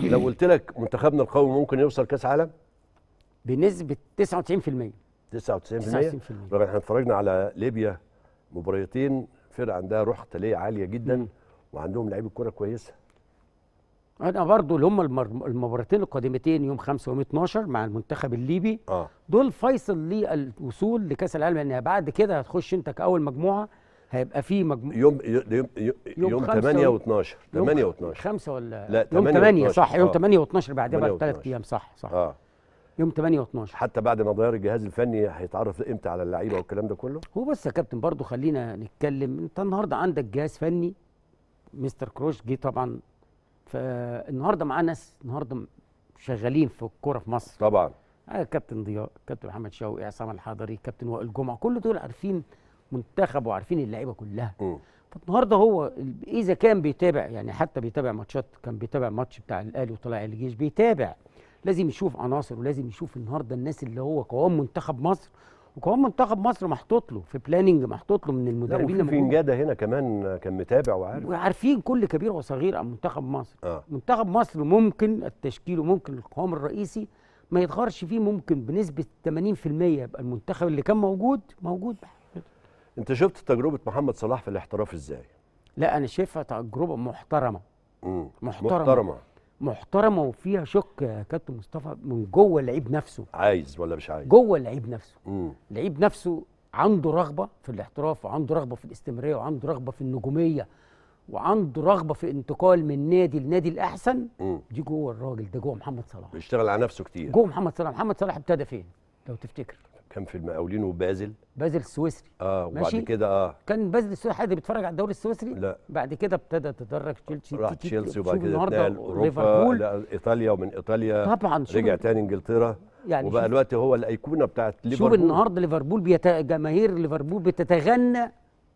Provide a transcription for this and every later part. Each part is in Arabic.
لو قلت لك منتخبنا القومي ممكن يوصل كاس عالم بنسبه 99% 99% رغم احنا اتفرجنا على ليبيا مباريتين فرقه عندها روح قتاليه عاليه جدا م. وعندهم لعيبه كوره كويسه انا برضو اللي هم المباراتين القادمتين يوم 5 ويوم 12 مع المنتخب الليبي آه. دول فيصل للوصول لكاس العالم لانها يعني بعد كده هتخش انت كاول مجموعه هيبقى في مجموع يوم يوم يوم, يوم 8 و12 8 و12 5 ولا لا يوم 8 صح يوم 8 و12 بعدها بقى بثلاث ايام صح صح اه يوم 8 و12 حتى بعد ما ضيار الجهاز الفني هيتعرف امتى على اللعيبه والكلام ده كله هو بس يا كابتن برضه خلينا نتكلم انت النهارده عندك جهاز فني مستر كروش جه طبعا فالنهارده معاه ناس النهارده شغالين في الكوره في مصر طبعا آه كابتن ضياء كابتن محمد شوقي عصام الحضري كابتن وائل جمعه كل دول عارفين منتخب وعارفين اللعيبه كلها فالنهارده هو اذا كان بيتابع يعني حتى بيتابع ماتشات كان بيتابع ماتش بتاع الاهلي وطلع الجيش بيتابع لازم يشوف عناصر ولازم يشوف النهارده الناس اللي هو قوام منتخب مصر وقوام منتخب مصر محطوط له في بلاننج محطوط له من المدربين في انجاده هنا كمان كان متابع وعارف وعارفين كل كبير وصغير عن منتخب مصر آه. منتخب مصر ممكن التشكيل وممكن القوام الرئيسي ما يتغيرش فيه ممكن بنسبه 80% يبقى المنتخب اللي كان موجود موجود انت شفت تجربه محمد صلاح في الاحتراف ازاي لا انا شايفها تجربه محترمه مم. محترمه محترمه محترمه وفيها شك يا كابتن مصطفى من جوه اللعيب نفسه عايز ولا مش عايز جوه اللعيب نفسه مم. اللعيب نفسه عنده رغبه في الاحتراف وعنده رغبه في الاستمراريه وعنده رغبه في النجوميه وعنده رغبه في انتقال من نادي لنادي الاحسن مم. دي جوه الراجل ده جوه محمد صلاح بيشتغل على نفسه كتير جوه محمد صلاح محمد صلاح ابتدى فين لو تفتكر كان في المقاولين وبازل بازل السويسري اه وبعد كده اه كان بازل السويسري حد بيتفرج على الدوري السويسري؟ لا بعد كده ابتدى تدرج تشيلسي راح تشيلسي وبعد كده اتنقل اوروبا ايطاليا ومن ايطاليا طبعا رجع تاني انجلترا يعني وبقى الوقت هو الايقونه بتاعت ليفربول شوف النهارده ليفربول جماهير ليفربول بتتغنى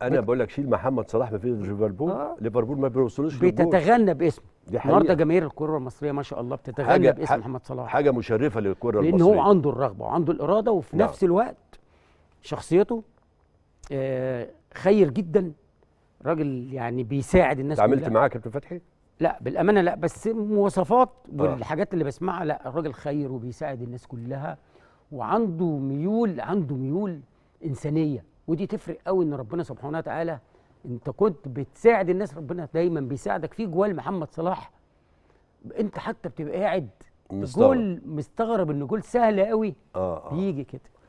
انا بقول لك شيل محمد صلاح ما في ليفربول آه. ليفربول ما بيوصلوش بتتغنى باسمه النهارده جماهير الكره المصريه ما شاء الله بتتغنى باسم محمد صلاح حاجه مشرفه للكره المصريه لان هو عنده الرغبه وعنده الاراده وفي نعم. نفس الوقت شخصيته آه خير جدا راجل يعني بيساعد الناس تعاملت معاه كابتن فتحي؟ لا بالامانه لا بس مواصفات آه. والحاجات اللي بسمعها لا الراجل خير وبيساعد الناس كلها وعنده ميول عنده ميول انسانيه ودي تفرق قوي ان ربنا سبحانه وتعالى انت كنت بتساعد الناس ربنا دايما بيساعدك في جوال محمد صلاح انت حتى بتبقى قاعد مستغرب. جول مستغرب ان جول سهل قوي آه آه. بيجي كده